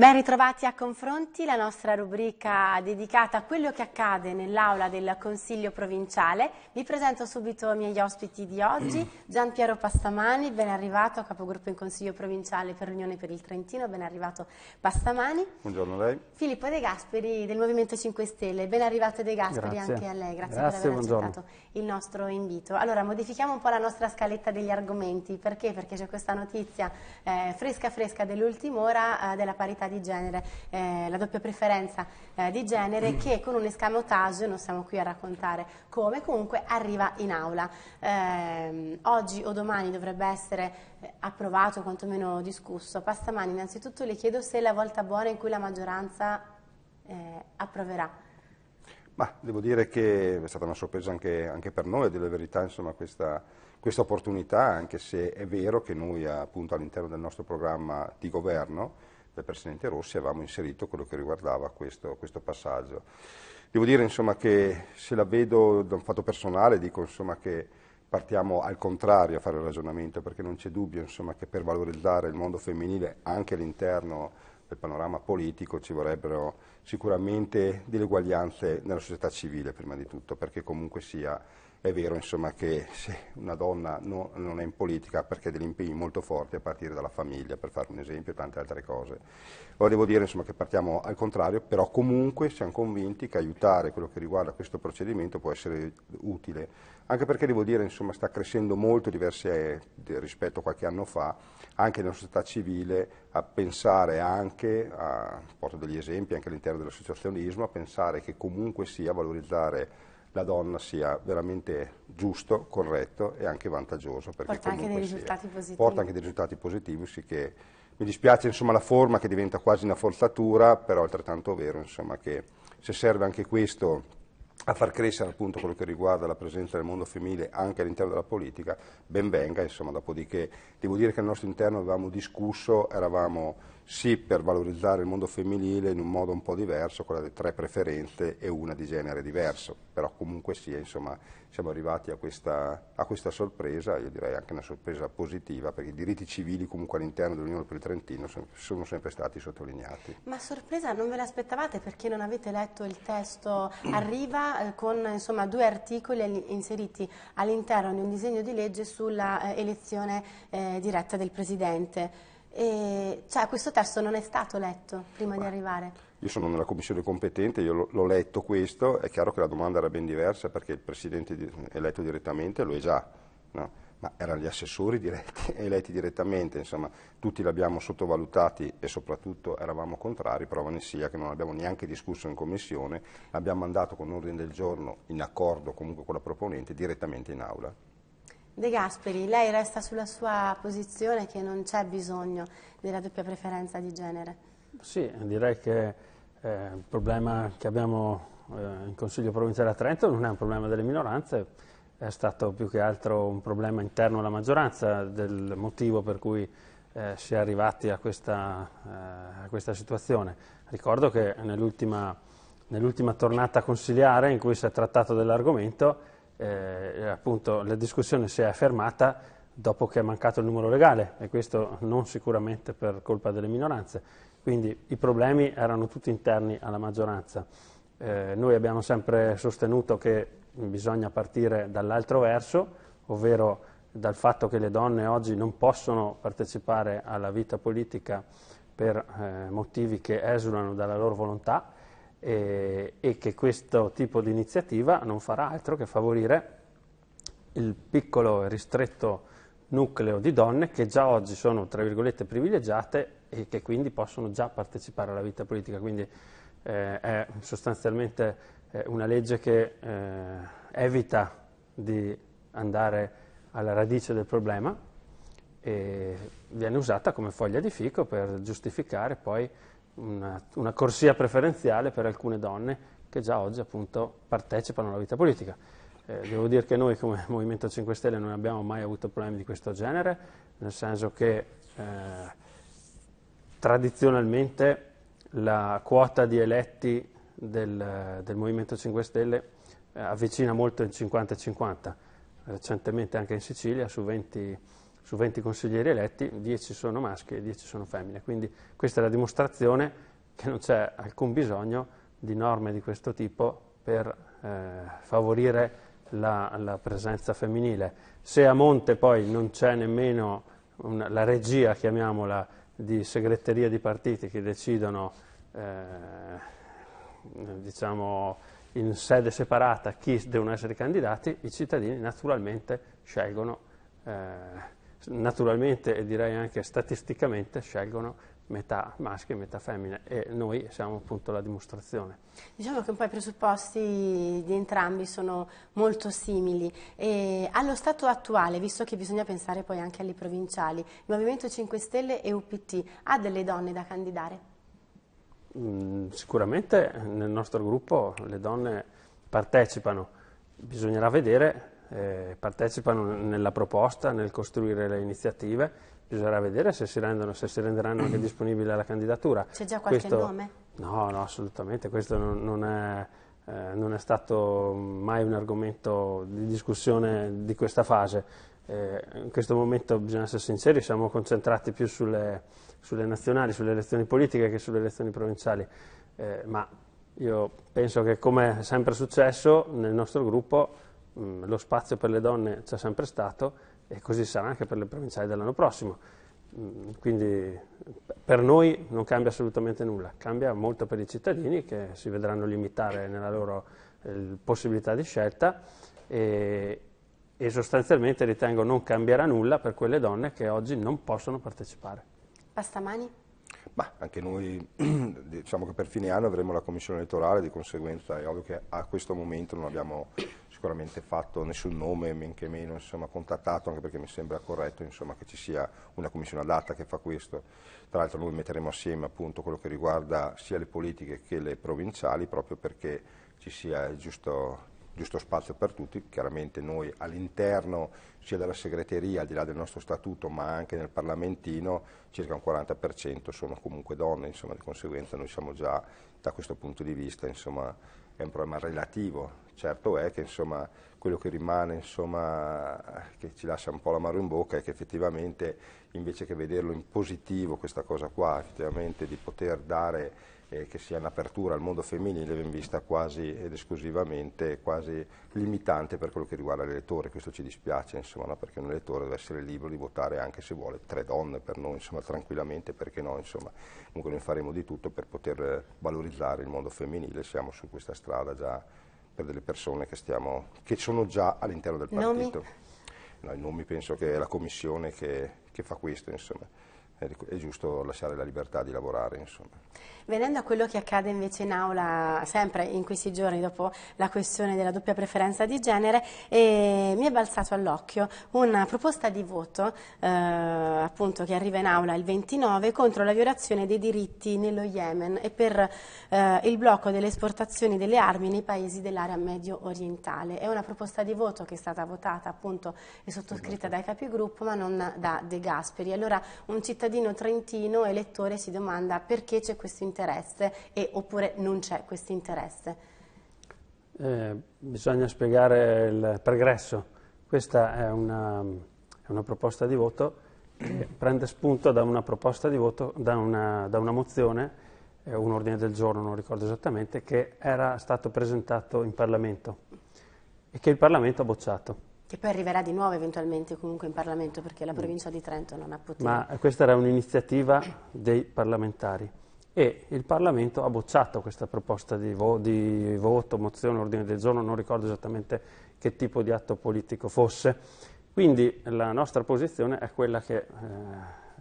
Ben ritrovati a Confronti, la nostra rubrica dedicata a quello che accade nell'aula del Consiglio provinciale. Vi presento subito i miei ospiti di oggi. Gian Piero Pastamani, ben arrivato, capogruppo in Consiglio provinciale per l'Unione per il Trentino, ben arrivato Pastamani. Buongiorno a lei. Filippo De Gasperi del Movimento 5 Stelle, ben arrivato De Gasperi grazie. anche a lei, grazie, grazie per aver buongiorno. accettato il nostro invito. Allora, modifichiamo un po' la nostra scaletta degli argomenti, perché? Perché c'è questa notizia eh, fresca fresca dell'ultima ora eh, della parità di genere, eh, la doppia preferenza eh, di genere mm. che con un escamotage, non siamo qui a raccontare come, comunque arriva in aula. Eh, oggi o domani dovrebbe essere eh, approvato, quantomeno discusso. Pastamani, innanzitutto le chiedo se è la volta buona in cui la maggioranza eh, approverà. Ma devo dire che è stata una sorpresa anche, anche per noi, a verità, insomma, questa, questa opportunità, anche se è vero che noi appunto all'interno del nostro programma di governo le pertinenti rosse avevamo inserito quello che riguardava questo, questo passaggio. Devo dire insomma, che se la vedo da un fatto personale dico insomma, che partiamo al contrario a fare il ragionamento perché non c'è dubbio insomma, che per valorizzare il mondo femminile anche all'interno del panorama politico ci vorrebbero sicuramente delle uguaglianze nella società civile prima di tutto perché comunque sia è vero insomma, che se una donna no, non è in politica perché ha degli impegni molto forti a partire dalla famiglia, per fare un esempio, e tante altre cose. Ora devo dire insomma, che partiamo al contrario, però comunque siamo convinti che aiutare quello che riguarda questo procedimento può essere utile, anche perché devo dire che sta crescendo molto diverse, eh, rispetto a qualche anno fa, anche nella società civile a pensare anche, a, porto degli esempi anche all'interno dell'associazionismo, a pensare che comunque sia valorizzare la donna sia veramente giusto, corretto e anche vantaggioso. Perché Porta anche dei risultati positivi. Porta anche dei risultati positivi, sì che mi dispiace insomma, la forma che diventa quasi una forzatura, però è altrettanto vero insomma, che se serve anche questo a far crescere appunto quello che riguarda la presenza del mondo femminile anche all'interno della politica, ben venga, insomma, dopodiché devo dire che al nostro interno avevamo discusso, eravamo sì per valorizzare il mondo femminile in un modo un po' diverso, con le tre preferenze e una di genere diverso, però comunque sia, insomma, siamo arrivati a questa, a questa sorpresa, io direi anche una sorpresa positiva, perché i diritti civili comunque all'interno dell'Unione per il Trentino sono, sono sempre stati sottolineati. Ma sorpresa non ve l'aspettavate perché non avete letto il testo? Mm. Arriva eh, con insomma, due articoli inseriti all'interno di un disegno di legge sulla eh, elezione eh, diretta del Presidente. E, cioè, questo testo non è stato letto prima Ma di arrivare. Io sono nella commissione competente, io l'ho letto questo, è chiaro che la domanda era ben diversa perché il Presidente eletto direttamente lo è già, no? ma erano gli assessori diretti, eletti direttamente, insomma, tutti li abbiamo sottovalutati e soprattutto eravamo contrari, prova ne sia che non abbiamo neanche discusso in commissione, l'abbiamo mandato con ordine del giorno in accordo comunque con la proponente direttamente in aula. De Gasperi, lei resta sulla sua posizione che non c'è bisogno della doppia preferenza di genere? Sì, direi che eh, il problema che abbiamo eh, in Consiglio Provinciale a Trento non è un problema delle minoranze, è stato più che altro un problema interno alla maggioranza del motivo per cui eh, si è arrivati a questa, eh, a questa situazione. Ricordo che nell'ultima nell tornata consiliare in cui si è trattato dell'argomento eh, eh, appunto la discussione si è fermata dopo che è mancato il numero legale e questo non sicuramente per colpa delle minoranze, quindi i problemi erano tutti interni alla maggioranza. Eh, noi abbiamo sempre sostenuto che bisogna partire dall'altro verso, ovvero dal fatto che le donne oggi non possono partecipare alla vita politica per eh, motivi che esulano dalla loro volontà eh, e che questo tipo di iniziativa non farà altro che favorire il piccolo e ristretto nucleo di donne che già oggi sono, tra virgolette, privilegiate e che quindi possono già partecipare alla vita politica. Quindi eh, è sostanzialmente eh, una legge che eh, evita di andare alla radice del problema e viene usata come foglia di fico per giustificare poi una, una corsia preferenziale per alcune donne che già oggi appunto partecipano alla vita politica. Eh, devo dire che noi come Movimento 5 Stelle non abbiamo mai avuto problemi di questo genere, nel senso che eh, tradizionalmente la quota di eletti del, del Movimento 5 Stelle eh, avvicina molto il 50-50, recentemente anche in Sicilia su 20 su 20 consiglieri eletti 10 sono maschi e 10 sono femmine, quindi questa è la dimostrazione che non c'è alcun bisogno di norme di questo tipo per eh, favorire la, la, presenza femminile. Se a monte poi non c'è nemmeno una, la regia, chiamiamola, di segreteria di partiti che decidono, eh, diciamo, in sede separata chi devono essere candidati, i cittadini naturalmente scelgono eh, naturalmente e direi anche statisticamente scelgono metà maschi e metà femmine e noi siamo appunto la dimostrazione. Diciamo che un po' i presupposti di entrambi sono molto simili e allo stato attuale, visto che bisogna pensare poi anche alle provinciali, il Movimento 5 Stelle e UPT ha delle donne da candidare? Mm, sicuramente nel nostro gruppo le donne partecipano, bisognerà vedere eh, partecipano nella proposta, nel costruire le iniziative, bisognerà vedere se si, rendono, se si renderanno anche disponibili alla candidatura. C'è già qualche questo, nome? No, no, assolutamente, questo non, non, è, eh, non, è, stato mai un argomento di discussione di questa fase. Eh, in questo momento bisogna essere sinceri, siamo concentrati più sulle, sulle nazionali, sulle elezioni politiche che sulle elezioni provinciali, eh, ma io penso che come è sempre successo nel nostro gruppo Mm, lo spazio per le donne c'è sempre stato e così sarà anche per le provinciali dell'anno prossimo. Mm, quindi per noi non cambia assolutamente nulla, cambia molto per i cittadini che si vedranno limitare nella loro eh, possibilità di scelta e, e sostanzialmente ritengo non cambierà nulla per quelle donne che oggi non possono partecipare. Pastamani? Ma anche noi diciamo che per fine anno avremo la commissione elettorale, di conseguenza è ovvio che a questo momento non abbiamo sicuramente fatto nessun nome, men che meno insomma, contattato, anche perché mi sembra corretto insomma, che ci sia una commissione adatta che fa questo. Tra l'altro noi metteremo assieme appunto, quello che riguarda sia le politiche che le provinciali, proprio perché ci sia il giusto, giusto spazio per tutti, chiaramente noi all'interno sia della segreteria, al di là del nostro statuto, ma anche nel Parlamentino, circa un 40% sono comunque donne, insomma, di conseguenza noi siamo già da questo punto di vista insomma, è un problema relativo. Certo è che insomma, quello che rimane, insomma, che ci lascia un po' la mano in bocca, è che effettivamente invece che vederlo in positivo questa cosa qua, effettivamente di poter dare eh, che sia un'apertura al mondo femminile viene vista quasi ed esclusivamente quasi limitante per quello che riguarda l'elettore, questo ci dispiace insomma, no? perché un elettore deve essere libero di votare anche se vuole tre donne per noi insomma, tranquillamente perché no insomma, comunque noi faremo di tutto per poter valorizzare il mondo femminile, siamo su questa strada già per delle persone che, stiamo, che sono già all'interno del partito. Nomi? No, i nomi penso che è la commissione che, che fa questo insomma è giusto lasciare la libertà di lavorare. Insomma. Venendo a quello che accade invece in aula, sempre in questi giorni dopo la questione della doppia preferenza di genere, mi è balzato all'occhio una proposta di voto eh, appunto, che arriva in aula il 29 contro la violazione dei diritti nello Yemen e per eh, il blocco delle esportazioni delle armi nei paesi dell'area medio orientale. È una proposta di voto che è stata votata appunto, e sottoscritta esatto. dai capigruppo ma non da De Gasperi. Allora un cittadino cittadino trentino elettore si domanda perché c'è questo interesse e oppure non c'è questo interesse? Eh, bisogna spiegare il pregresso. Questa è una, è una proposta di voto che prende spunto da una proposta di voto, da una, da una mozione, eh, un ordine del giorno, non ricordo esattamente, che era stato presentato in Parlamento e che il Parlamento ha bocciato. Che poi arriverà di nuovo eventualmente comunque in Parlamento perché la mm. provincia di Trento non ha potuto. Ma questa era un'iniziativa dei parlamentari e il Parlamento ha bocciato questa proposta di, vo- di voto, mozione, ordine del giorno, non ricordo esattamente che tipo di atto politico fosse. Quindi la nostra posizione è quella che, eh,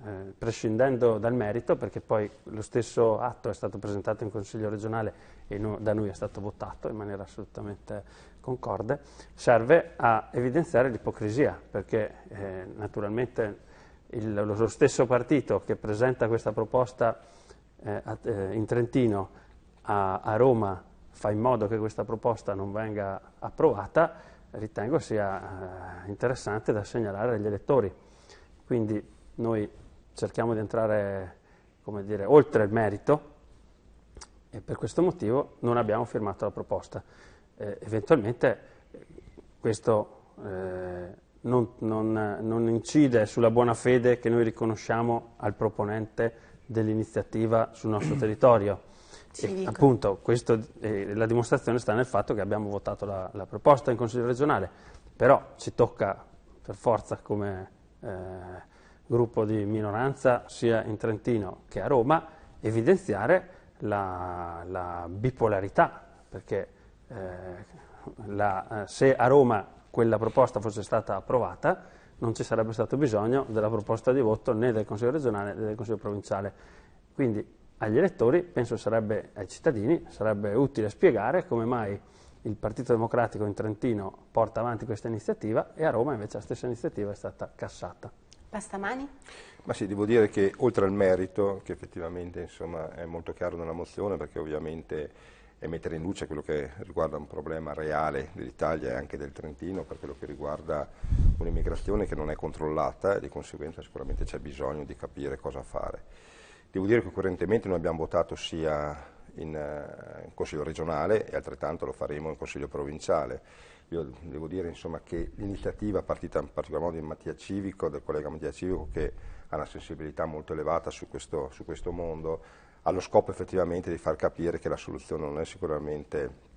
eh, prescindendo dal merito, perché poi lo stesso atto è stato presentato in Consiglio regionale e no, da noi è stato votato in maniera assolutamente concorde, serve a evidenziare l'ipocrisia, perché eh, naturalmente il, lo stesso partito che presenta questa proposta eh, a, eh, in Trentino a, a, Roma fa in modo che questa proposta non venga approvata, ritengo sia eh, interessante da segnalare agli elettori. Quindi noi cerchiamo di entrare come dire, oltre il merito e per questo motivo non abbiamo firmato la proposta. Eh, eventualmente questo eh, non, non, non incide sulla buona fede che noi riconosciamo al proponente dell'iniziativa sul nostro territorio. E, appunto, questo, eh, la dimostrazione sta nel fatto che abbiamo votato la, la, proposta in Consiglio regionale, però ci tocca per forza come eh, gruppo di minoranza sia in Trentino che a Roma evidenziare la, la bipolarità, perché eh, la, eh, se a Roma quella proposta fosse stata approvata non ci sarebbe stato bisogno della proposta di voto né del Consiglio regionale né del Consiglio provinciale. Quindi agli elettori, penso sarebbe, ai cittadini, sarebbe utile spiegare come mai il Partito Democratico in Trentino porta avanti questa iniziativa e a Roma invece la stessa iniziativa è stata cassata. Pastamani? Ma sì, devo dire che oltre al merito, che effettivamente insomma, è molto chiaro nella mozione, perché ovviamente è mettere in luce quello che riguarda un problema reale dell'Italia e anche del Trentino, per quello che riguarda un'immigrazione che non è controllata e di conseguenza sicuramente c'è bisogno di capire cosa fare. Devo dire che correntemente noi abbiamo votato sia in, eh, in Consiglio regionale e altrettanto lo faremo in Consiglio provinciale. Io devo dire insomma, che l'iniziativa partita in particolar modo in Mattia Civico, del collega Mattia Civico, che ha una sensibilità molto elevata su questo, su questo mondo, allo scopo effettivamente di far capire che la soluzione non è sicuramente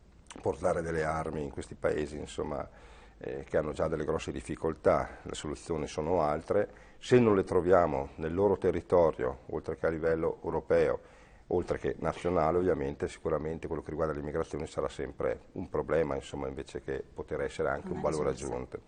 portare delle armi in questi paesi, insomma, eh, che hanno già delle grosse difficoltà, le soluzioni sono altre, se non le troviamo nel loro territorio, oltre che a livello europeo, oltre che nazionale ovviamente, sicuramente quello che riguarda l'immigrazione sarà sempre un problema, insomma, invece che poter essere anche Una un valore risorsa. aggiunto.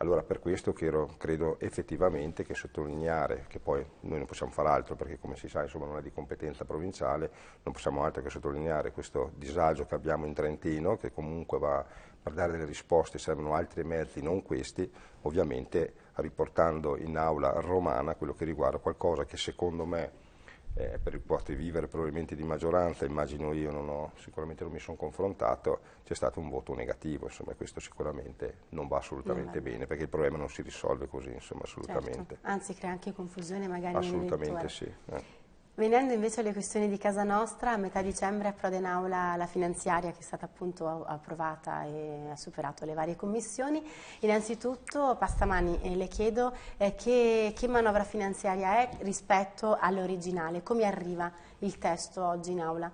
Allora per questo credo, credo effettivamente che sottolineare, che poi noi non possiamo fare altro perché come si sa insomma, non è di competenza provinciale, non possiamo altro che sottolineare questo disagio che abbiamo in Trentino, che comunque va per dare delle risposte servono altri mezzi, non questi, ovviamente riportando in aula romana quello che riguarda qualcosa che secondo me eh, per poter vivere probabilmente di maggioranza, immagino io, non ho, sicuramente non mi sono confrontato, c'è stato un voto negativo, insomma, questo sicuramente non va assolutamente bene, perché il problema non si risolve così, insomma, assolutamente. Certo. Anzi, crea anche confusione magari Assolutamente sì. Eh. Venendo invece alle questioni di casa nostra, a metà dicembre approda in aula la finanziaria che è stata appunto approvata e ha superato le varie commissioni. Innanzitutto, Pastamani, eh, le chiedo eh, che, che, manovra finanziaria è rispetto all'originale, come arriva il testo oggi in aula?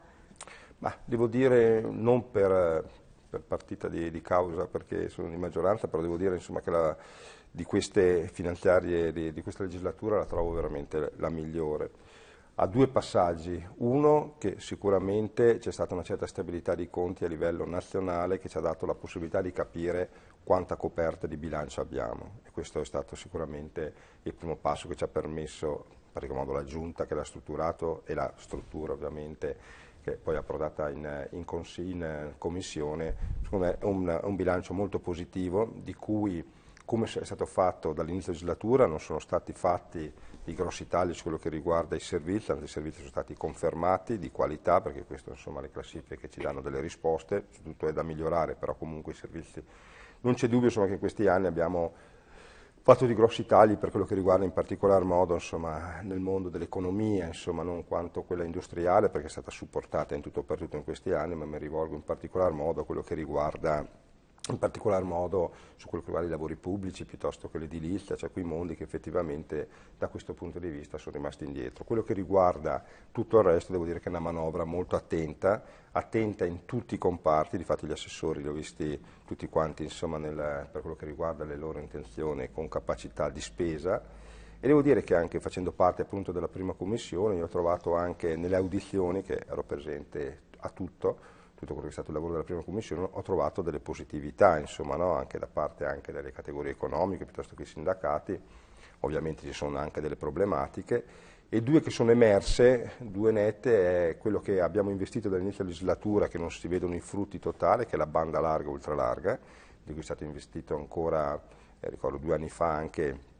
Ma, devo dire non per, per partita di, di, causa perché sono di maggioranza, però devo dire insomma, che la, di queste finanziarie, di, di questa legislatura la trovo veramente la migliore a due passaggi. Uno che sicuramente c'è stata una certa stabilità di conti a livello nazionale che ci ha dato la possibilità di capire quanta coperta di bilancio abbiamo e questo è stato sicuramente il primo passo che ci ha permesso, in particolar modo la giunta che l'ha strutturato e la struttura ovviamente che poi è approdata in, in, in commissione, secondo me è un, un bilancio molto positivo di cui come è stato fatto dall'inizio della legislatura non sono stati fatti i grossi tagli su quello che riguarda i servizi, tanto i servizi sono stati confermati di qualità perché queste sono le classifiche ci danno delle risposte, tutto è da migliorare, però comunque i servizi, non c'è dubbio insomma, che in questi anni abbiamo fatto di grossi tagli per quello che riguarda in particolar modo insomma, nel mondo dell'economia, insomma, non quanto quella industriale perché è stata supportata in tutto e per tutto in questi anni, ma mi rivolgo in particolar modo a quello che riguarda in particolar modo su quello che riguarda i lavori pubblici piuttosto che l'edilizia, cioè quei mondi che effettivamente da questo punto di vista sono rimasti indietro. Quello che riguarda tutto il resto devo dire che è una manovra molto attenta, attenta in tutti i comparti, difatti gli assessori li ho visti tutti quanti insomma, nel, per quello che riguarda le loro intenzioni con capacità di spesa e devo dire che anche facendo parte appunto della prima commissione io ho trovato anche nelle audizioni che ero presente a tutto, tutto quello che è stato il lavoro della prima commissione, ho trovato delle positività, insomma, no? anche da parte anche delle categorie economiche piuttosto che i sindacati, ovviamente ci sono anche delle problematiche, e due che sono emerse, due nette, è quello che abbiamo investito dall'inizio della legislatura, che non si vedono i frutti totali, che è la banda larga ultralarga, di cui è stato investito ancora, eh, ricordo, due anni fa anche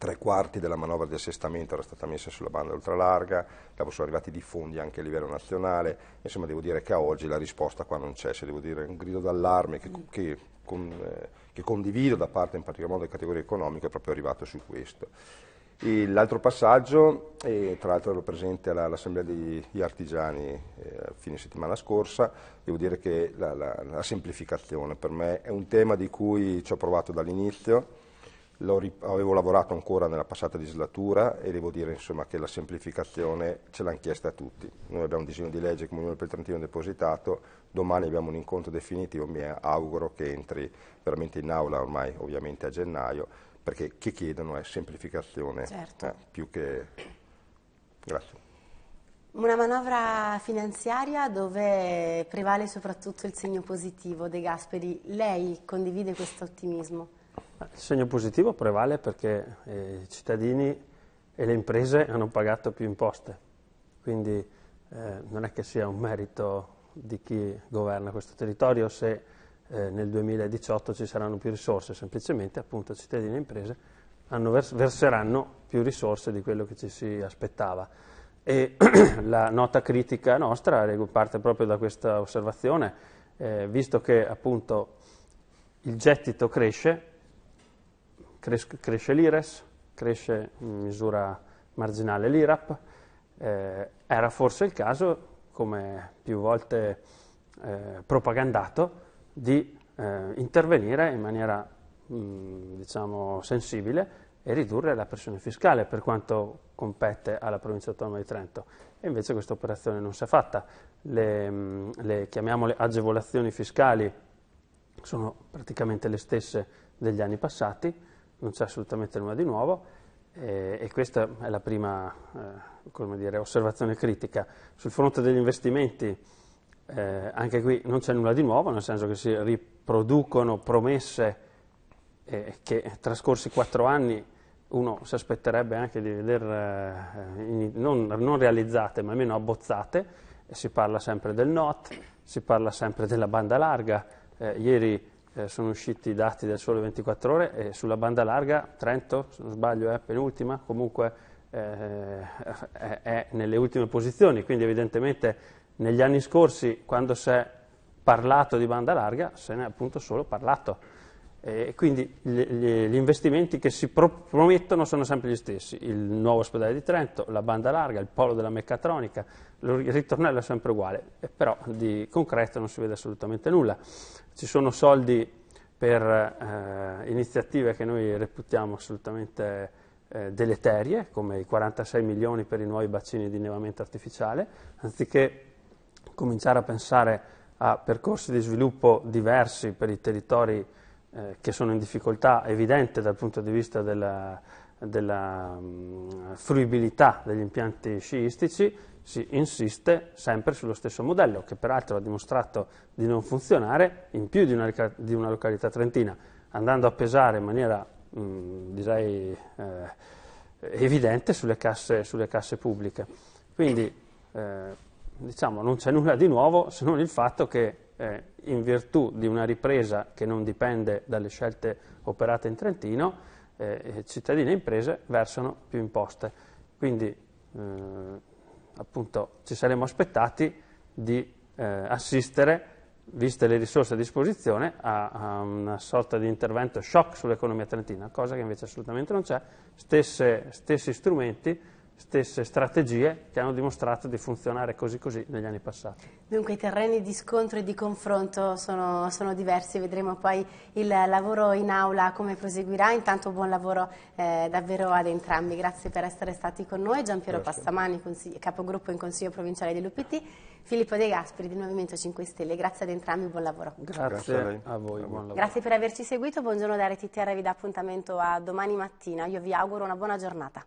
tre quarti della manovra di assestamento era stata messa sulla banda ultralarga, dopo sono arrivati di fondi anche a livello nazionale, insomma devo dire che a oggi la risposta qua non c'è, se devo dire un grido d'allarme che, mm. che, con, eh, che condivido da parte in particolar modo delle categorie economiche è proprio arrivato su questo. E l'altro passaggio, eh, tra l'altro ero presente all'Assemblea degli Artigiani eh, a fine settimana scorsa, devo dire che la, la, la semplificazione per me è un tema di cui ci ho provato dall'inizio, rip- avevo lavorato ancora nella passata legislatura e devo dire insomma, che la semplificazione ce l'hanno chiesta a tutti. Noi abbiamo un disegno di legge come Unione per il Trentino depositato, domani abbiamo un incontro definitivo, mi auguro che entri veramente in aula ormai ovviamente a gennaio, perché che chiedono è semplificazione certo. eh, più che... Grazie. Una manovra finanziaria dove prevale soprattutto il segno positivo De Gasperi. Lei condivide questo ottimismo? Il segno positivo prevale perché eh, i cittadini e le imprese hanno pagato più imposte, quindi eh, non è che sia un merito di chi governa questo territorio se eh, nel 2018 ci saranno più risorse, semplicemente appunto cittadini e imprese vers- verseranno più risorse di quello che ci si aspettava. E la nota critica nostra parte proprio da questa osservazione, eh, visto che appunto il gettito cresce, Cres cresce l'IRES, cresce in misura marginale l'IRAP, eh, era forse il caso, come più volte eh, propagandato, di eh, intervenire in maniera mh, mm, diciamo, sensibile e ridurre la pressione fiscale per quanto compete alla provincia autonoma di Trento. E invece questa operazione non si è fatta. Le, mh, mm, le chiamiamole agevolazioni fiscali sono praticamente le stesse degli anni passati, non c'è assolutamente nulla di nuovo eh, e questa è la prima eh, dire, osservazione critica. Sul fronte degli investimenti eh, anche qui non c'è nulla di nuovo, nel senso che si riproducono promesse eh, che trascorsi quattro anni uno si aspetterebbe anche di vedere eh, in, non, non realizzate ma almeno abbozzate, si parla sempre del NOT, si parla sempre della banda larga, eh, ieri eh, sono usciti i dati del Sole 24 Ore e sulla banda larga Trento, se non sbaglio, è penultima, comunque eh, è, è nelle ultime posizioni, quindi evidentemente negli anni scorsi quando si è parlato di banda larga se ne è appunto solo parlato. Eh, e quindi gli investimenti che si promettono sono sempre gli stessi, il nuovo ospedale di Trento, la banda larga, il polo della meccatronica, il ritornello è sempre uguale, eh, però di concreto non si vede assolutamente nulla. Ci sono soldi per eh, iniziative che noi reputiamo assolutamente eh, deleterie, come i 46 milioni per i nuovi bacini di innevamento artificiale, anziché cominciare a pensare a percorsi di sviluppo diversi per i territori eh, che sono in difficoltà evidente dal punto di vista della, della mh, mm, fruibilità degli impianti sciistici, si insiste sempre sullo stesso modello, che peraltro ha dimostrato di non funzionare in più di una, di una località trentina, andando a pesare in maniera, mh, mm, direi, eh, evidente sulle casse, sulle casse, pubbliche. Quindi, eh, diciamo, non c'è nulla di nuovo se non il fatto che eh, in virtù di una ripresa che non dipende dalle scelte operate in Trentino, eh, cittadini e imprese versano più imposte. Quindi eh, appunto ci saremmo aspettati di eh, assistere, viste le risorse a disposizione, a, a, una sorta di intervento shock sull'economia trentina, cosa che invece assolutamente non c'è, Stesse, stessi strumenti stesse strategie che hanno dimostrato di funzionare così così negli anni passati. Dunque i terreni di scontro e di confronto sono, sono diversi, vedremo poi il lavoro in aula come proseguirà, intanto buon lavoro eh, davvero ad entrambi, grazie per essere stati con noi, Gian Piero Pastamani, capogruppo in Consiglio Provinciale dell'UPT, Filippo De Gasperi del Movimento 5 Stelle, grazie ad entrambi, buon lavoro. Grazie, grazie a, a voi, buon lavoro. Grazie per averci seguito, buongiorno da RTTR, vi dà appuntamento a domani mattina, io vi auguro una buona giornata.